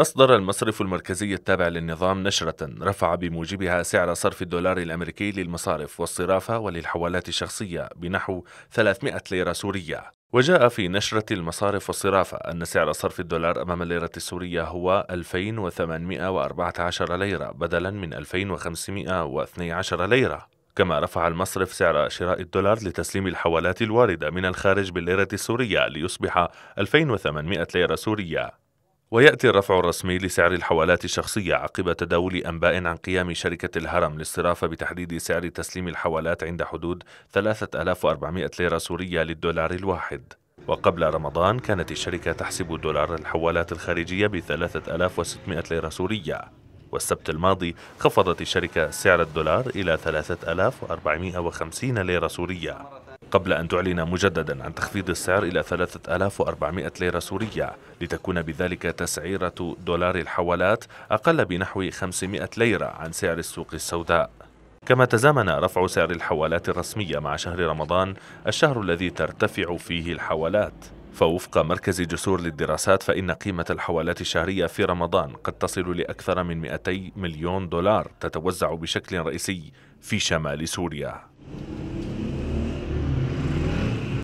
أصدر المصرف المركزي التابع للنظام نشرة رفع بموجبها سعر صرف الدولار الأمريكي للمصارف والصرافة وللحوالات الشخصية بنحو 300 ليرة سورية وجاء في نشرة المصارف والصرافة أن سعر صرف الدولار أمام الليرة السورية هو 2814 ليرة بدلا من 2512 ليرة كما رفع المصرف سعر شراء الدولار لتسليم الحوالات الواردة من الخارج بالليرة السورية ليصبح 2800 ليرة سورية ويأتي الرفع الرسمي لسعر الحوالات الشخصية عقب تداول أنباء عن قيام شركة الهرم للصرافة بتحديد سعر تسليم الحوالات عند حدود 3400 ليرة سورية للدولار الواحد وقبل رمضان كانت الشركة تحسب دولار الحوالات الخارجية ب 3600 ليرة سورية والسبت الماضي خفضت الشركة سعر الدولار إلى 3450 ليرة سورية قبل أن تعلن مجددا عن تخفيض السعر إلى 3400 ليرة سورية لتكون بذلك تسعيرة دولار الحوالات أقل بنحو 500 ليرة عن سعر السوق السوداء كما تزامن رفع سعر الحوالات الرسمية مع شهر رمضان الشهر الذي ترتفع فيه الحوالات فوفق مركز جسور للدراسات فإن قيمة الحوالات الشهرية في رمضان قد تصل لأكثر من 200 مليون دولار تتوزع بشكل رئيسي في شمال سوريا